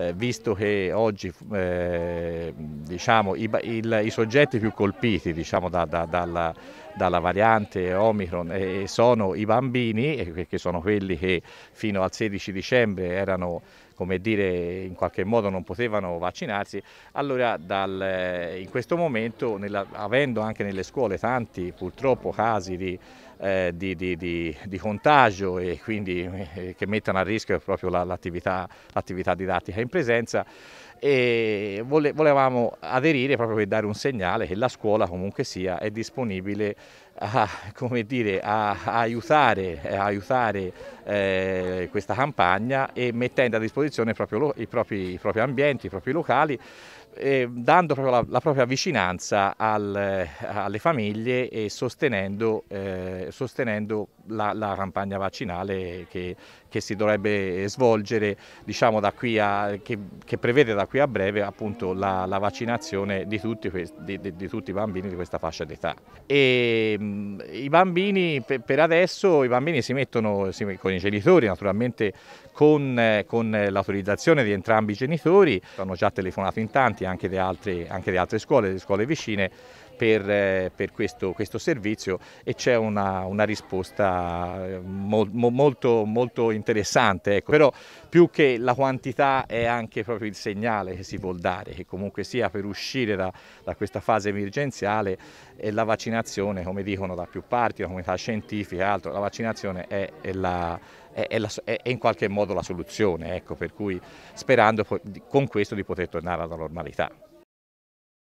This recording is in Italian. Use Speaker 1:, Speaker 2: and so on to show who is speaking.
Speaker 1: Eh, visto che oggi eh, diciamo, i, il, i, soggetti più colpiti diciamo, da, da, dalla, dalla, variante Omicron eh, sono i bambini, che sono quelli che fino al 16 dicembre erano come dire, in qualche modo non potevano vaccinarsi, allora dal, eh, in questo momento, nella, avendo anche nelle scuole tanti purtroppo casi di, eh, di, di, di contagio e quindi eh, che mettono a rischio proprio l'attività la, didattica in presenza, e volevamo aderire proprio per dare un segnale che la scuola comunque sia è disponibile a, dire, a, a aiutare, a aiutare eh, questa campagna e mettendo a disposizione lo, i, propri, i propri ambienti, i propri locali eh, dando proprio la, la propria vicinanza al, eh, alle famiglie e sostenendo, eh, sostenendo la, la, campagna vaccinale che, che, si dovrebbe svolgere, diciamo, da qui a, che, che prevede da qui a breve appunto la, la vaccinazione di tutti, di, di, di tutti, i bambini di questa fascia d'età. Mm, I bambini per, per, adesso i bambini si mettono si, con i genitori, naturalmente con, eh, con l'autorizzazione di entrambi i genitori, hanno già telefonato in tanti anche da altre, altre scuole, da scuole vicine, per, eh, per questo, questo, servizio e c'è una, una, risposta eh, mo, molto, molto, interessante. Ecco. Però più che la quantità è anche proprio il segnale che si vuol dare, che comunque sia per uscire da, da questa fase emergenziale e la vaccinazione, come dicono da più parti, la comunità scientifica e altro, la vaccinazione è, è la è, la, è, in qualche modo la soluzione, ecco, per cui sperando con questo di poter tornare alla normalità.